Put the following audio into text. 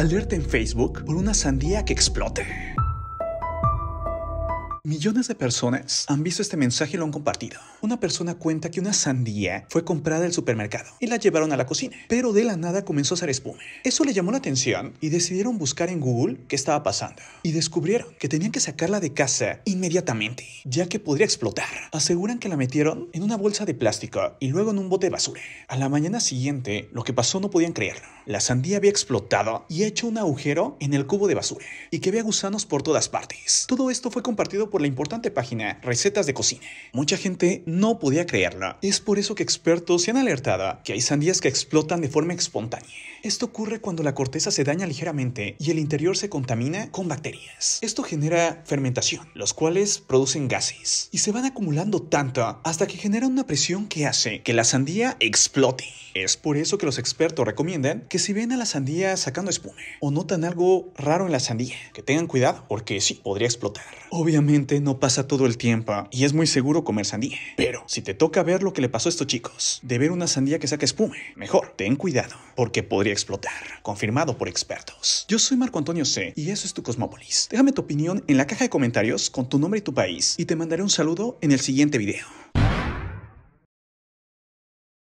Alerta en Facebook por una sandía que explote. Millones de personas han visto este mensaje y lo han compartido. Una persona cuenta que una sandía fue comprada del supermercado y la llevaron a la cocina, pero de la nada comenzó a hacer espuma. Eso le llamó la atención y decidieron buscar en Google qué estaba pasando. Y descubrieron que tenían que sacarla de casa inmediatamente, ya que podría explotar aseguran que la metieron en una bolsa de plástico y luego en un bote de basura. A la mañana siguiente, lo que pasó no podían creerlo. La sandía había explotado y hecho un agujero en el cubo de basura y que había gusanos por todas partes. Todo esto fue compartido por la importante página Recetas de Cocina. Mucha gente no podía creerlo. Es por eso que expertos se han alertado que hay sandías que explotan de forma espontánea. Esto ocurre cuando la corteza se daña ligeramente y el interior se contamina con bacterias. Esto genera fermentación, los cuales producen gases y se van acumulando tanto hasta que genera una presión que hace que la sandía explote. Es por eso que los expertos recomiendan que si ven a la sandía sacando espuma o notan algo raro en la sandía, que tengan cuidado porque sí, podría explotar. Obviamente no pasa todo el tiempo y es muy seguro comer sandía, pero si te toca ver lo que le pasó a estos chicos, de ver una sandía que saca espuma, mejor ten cuidado porque podría explotar. Confirmado por expertos. Yo soy Marco Antonio C y eso es tu cosmopolis Déjame tu opinión en la caja de comentarios con tu nombre y tu país y te mandaré un saludo en el siguiente siguiente video.